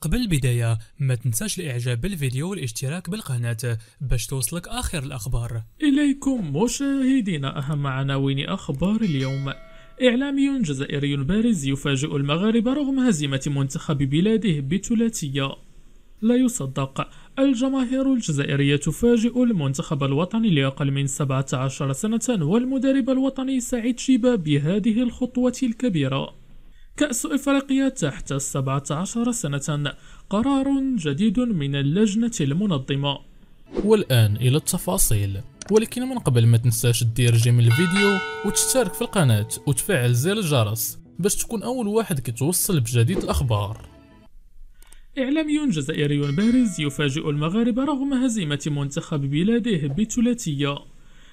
قبل البداية ما تنساش الاعجاب بالفيديو والاشتراك بالقناة باش توصلك اخر الاخبار اليكم مشاهدينا اهم عناوين اخبار اليوم إعلامي جزائري بارز يفاجئ المغاربة رغم هزيمة منتخب بلاده بثلاثيه لا يصدق الجماهير الجزائرية تفاجئ المنتخب الوطني لأقل من 17 سنة والمدرب الوطني سعيد شيبة بهذه الخطوة الكبيرة كأس إفريقيا تحت 17 سنة قرار جديد من اللجنة المنظمة والآن إلى التفاصيل ولكن من قبل ما تنساش تدير جيم الفيديو وتشترك في القناة وتفعل زر الجرس باش تكون أول واحد كتوصل بجديد الأخبار إعلامي جزائري بارز يفاجئ المغاربة رغم هزيمة منتخب بلاده بثلاثية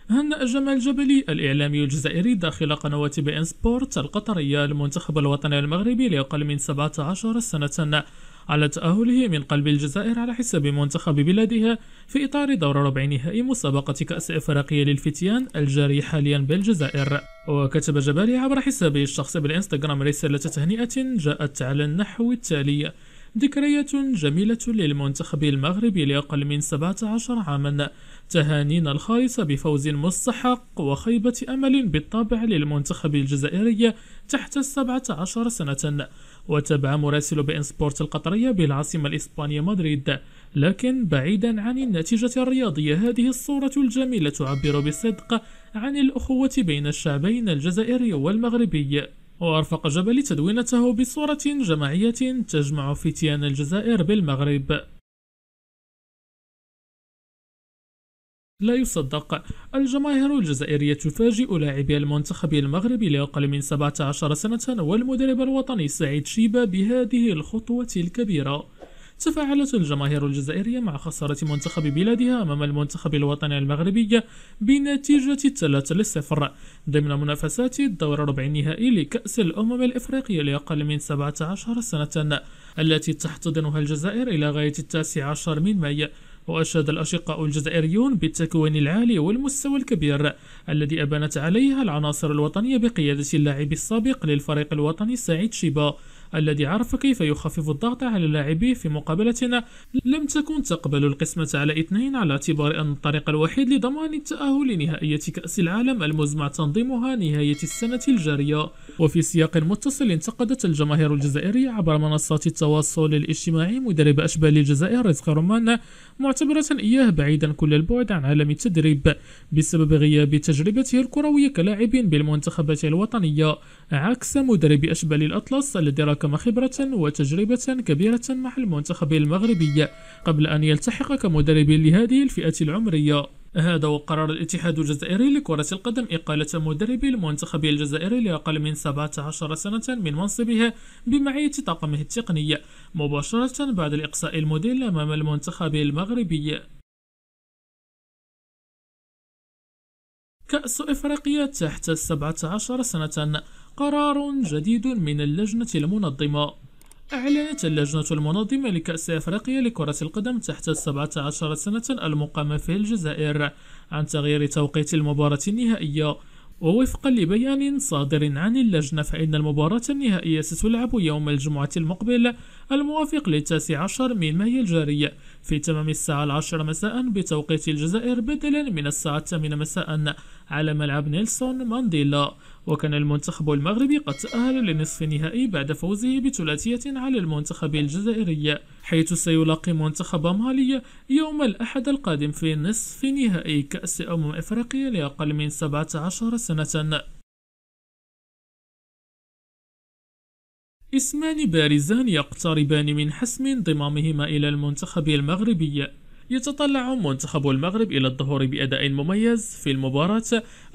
هنأ جمال جبلي الإعلامي الجزائري داخل قنوات بي إن سبورت القطرية المنتخب الوطني المغربي لأقل من 17 سنة على تأهله من قلب الجزائر على حساب منتخب بلادها في إطار دور ربع نهائي مسابقة كأس إفريقيا للفتيان الجاري حاليا بالجزائر وكتب جبالي عبر حسابه الشخصي بالإنستغرام رسالة تهنئة جاءت على النحو التالي ذكريات جميلة للمنتخب المغربي لأقل من 17 عاما تهانينا الخالصة بفوز مستحق وخيبة أمل بالطبع للمنتخب الجزائري تحت السبعة عشر سنة وتابع مراسل ان سبورت القطرية بالعاصمة الإسبانية مدريد لكن بعيدا عن النتيجة الرياضية هذه الصورة الجميلة تعبر بصدق عن الأخوة بين الشعبين الجزائري والمغربي وأرفق جبل تدوينته بصورة جماعية تجمع فتيان الجزائر بالمغرب لا يصدق الجماهير الجزائرية تفاجئ لاعبي المنتخب المغربي لأقل من 17 سنة والمدرب الوطني سعيد شيبة بهذه الخطوة الكبيرة تفاعلت الجماهير الجزائرية مع خسارة منتخب بلادها أمام المنتخب الوطني المغربي بنتيجة 3 للصفر ضمن منافسات الدور ربع النهائي لكأس الأمم الإفريقية لأقل من 17 سنة التي تحتضنها الجزائر إلى غاية التاسع عشر من مايو وأشاد الأشقاء الجزائريون بالتكوين العالي والمستوى الكبير الذي أبانت عليها العناصر الوطنية بقيادة اللاعب السابق للفريق الوطني سعيد شيبا الذي عرف كيف يخفف الضغط على لاعبيه في مقابلتنا لم تكن تقبل القسمة على اثنين على اعتبار أن الطريق الوحيد لضمان التأهل لنهائية كأس العالم المزمع تنظيمها نهاية السنة الجارية وفي سياق متصل انتقدت الجماهير الجزائرية عبر منصات التواصل الاجتماعي مدرب أشبال الجزائر رزق رمان معتبرة إياه بعيدا كل البعد عن عالم التدريب بسبب غياب تجربته الكروية كلاعب بالمنتخبات الوطنية عكس مدرب أشبال الأطلس الذي راك كما خبرة وتجربة كبيرة مع المنتخب المغربي قبل أن يلتحق كمدرب لهذه الفئة العمرية هذا وقرر الاتحاد الجزائري لكرة القدم إقالة مدرب المنتخب الجزائري لأقل من 17 سنة من منصبه بمعية طاقمه التقني مباشرة بعد الإقصاء المدير أمام المنتخب المغربي كأس إفريقيا تحت 17 سنة قرار جديد من اللجنة المنظمة أعلنت اللجنة المنظمة لكأس أفريقيا لكرة القدم تحت 17 سنة المقامة في الجزائر عن تغيير توقيت المباراة النهائية ووفقا لبيان صادر عن اللجنة فإن المباراة النهائية ستلعب يوم الجمعة المقبل الموافق للتاسع عشر من مايو الجاري في تمام الساعة العاشرة مساء بتوقيت الجزائر بدلا من الساعة الثامنة مساء على ملعب نيلسون مانديلا وكان المنتخب المغربي قد تأهل لنصف النهائي بعد فوزه بثلاثية على المنتخب الجزائري حيث سيلاقي منتخب مالي يوم الأحد القادم في نصف نهائي كأس أمم إفريقيا لأقل من 17 سنة اسمان بارزان يقتربان من حسم انضمامهما إلى المنتخب المغربي يتطلع منتخب المغرب إلى الظهور بأداء مميز في المباراة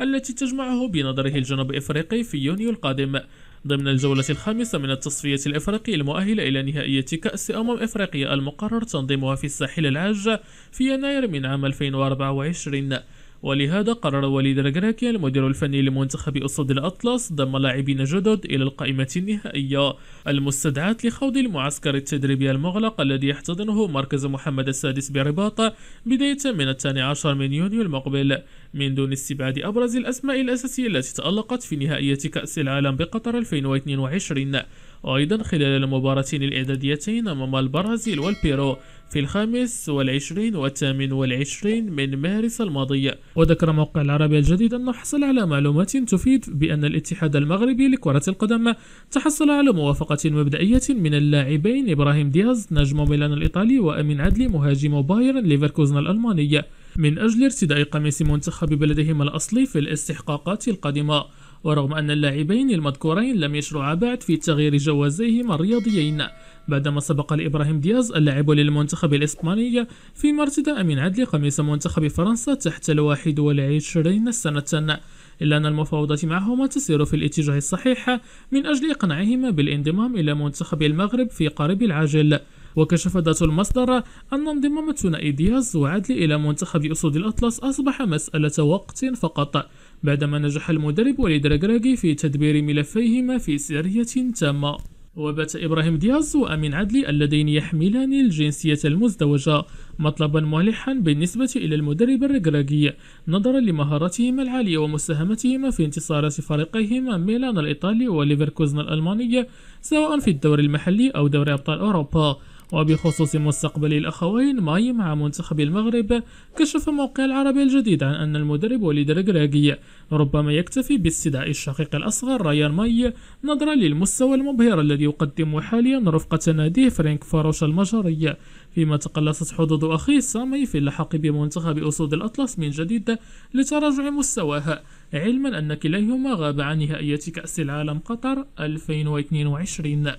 التي تجمعه بنظره الجنوب إفريقي في يونيو القادم ضمن الجولة الخامسة من التصفية الإفريقي المؤهلة إلى نهائية كأس أمم إفريقيا المقرر تنظيمها في الساحل العاج في يناير من عام 2024 ولهذا قرر وليد ركراكي المدير الفني لمنتخب أسود الأطلس ضم لاعبين جدد إلى القائمة النهائية المستدعاة لخوض المعسكر التدريبي المغلق الذي يحتضنه مركز محمد السادس برباط بداية من الثاني عشر من يونيو المقبل من دون استبعاد أبرز الأسماء الأساسية التي تألقت في نهائية كأس العالم بقطر 2022 وأيضا خلال المباراتين الإعداديتين أمام البرازيل والبيرو في الخامس والعشرين والثامن والعشرين من مارس الماضي وذكر موقع العربي الجديد أنه حصل على معلومات تفيد بأن الاتحاد المغربي لكرة القدم تحصل على موافقة مبدئية من اللاعبين إبراهيم دياز نجم ميلان الإيطالي وأمين عدلي مهاجم بايرن ليفركوزن الألماني من أجل ارتداء قميص منتخب بلدهم الأصلي في الاستحقاقات القادمة ورغم أن اللاعبين المذكورين لم يشرعا بعد في تغيير جوازيهما الرياضيين بعدما سبق لإبراهيم دياز اللاعب للمنتخب الإسباني فيما ارتداء من عدل قميص منتخب فرنسا تحت الواحد والعشرين سنة إلا أن المفاوضات معهما تسير في الاتجاه الصحيح من أجل إقناعهما بالانضمام إلى منتخب المغرب في قريب العاجل وكشف ذات المصدر أن انضمام ثنائي دياز وعدلي إلى منتخب أسود الأطلس أصبح مسألة وقت فقط بعدما نجح المدرب وليد ركراكي في تدبير ملفيهما في سرية تامة وبات إبراهيم دياز وأمين عدلي اللذين يحملان الجنسية المزدوجة مطلبا ملحا بالنسبة إلى المدرب الركراكي نظرا لمهاراتهما العالية ومساهمتهما في انتصارات فريقيهما ميلان الإيطالي وليفركوزن الألمانية سواء في الدوري المحلي أو دوري أبطال أوروبا وبخصوص مستقبل الأخوين ماي مع منتخب المغرب كشف موقع العربي الجديد عن أن المدرب وليد الكراكي ربما يكتفي باستدعاء الشقيق الأصغر رايان ماي نظرا للمستوى المبهر الذي يقدمه حاليا رفقة ناديه فرانك فاروش المجري فيما تقلصت حظوظ أخيه سامي في اللحاق بمنتخب أسود الأطلس من جديد لتراجع مستواه علما أن كليهما غاب عن نهائية كأس العالم قطر 2022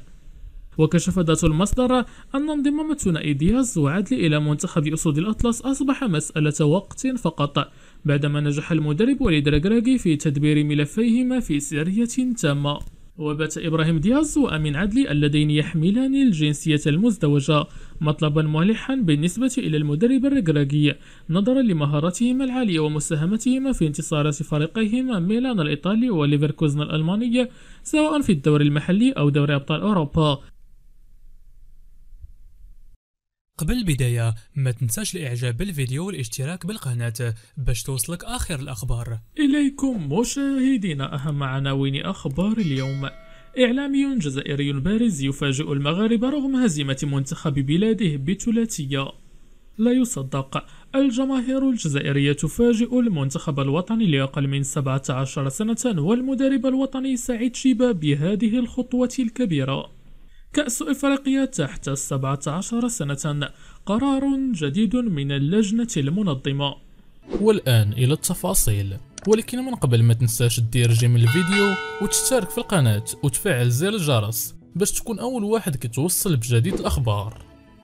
وكشف ذات المصدر أن انضمام ثنائي دياز وعدلي إلى منتخب أسود الأطلس أصبح مسألة وقت فقط بعدما نجح المدرب وليد ركراكي في تدبير ملفيهما في سرية تامة وبات إبراهيم دياز وأمين عدلي اللذين يحملان الجنسية المزدوجة مطلبا ملحا بالنسبة إلى المدرب الرقراقي نظرا لمهارتهما العالية ومساهمتهما في انتصارات فريقيهما ميلان الإيطالي وليفركوزن الألماني سواء في الدوري المحلي أو دوري أبطال أوروبا قبل البداية ما تنساش الاعجاب بالفيديو والاشتراك بالقناة باش توصلك اخر الاخبار اليكم مشاهدينا اهم عناوين اخبار اليوم إعلامي جزائري بارز يفاجئ المغاربة رغم هزيمة منتخب بلاده بثلاثية لا يصدق الجماهير الجزائرية تفاجئ المنتخب الوطني لأقل من 17 سنة والمدرب الوطني سعيد شيبة بهذه الخطوة الكبيرة كأس إفريقيا تحت السبعة عشر سنة قرار جديد من اللجنة المنظمة والآن إلى التفاصيل ولكن من قبل ما تنساش تدير جيم الفيديو وتشترك في القناة وتفعل زر الجرس باش تكون أول واحد كتوصل بجديد الأخبار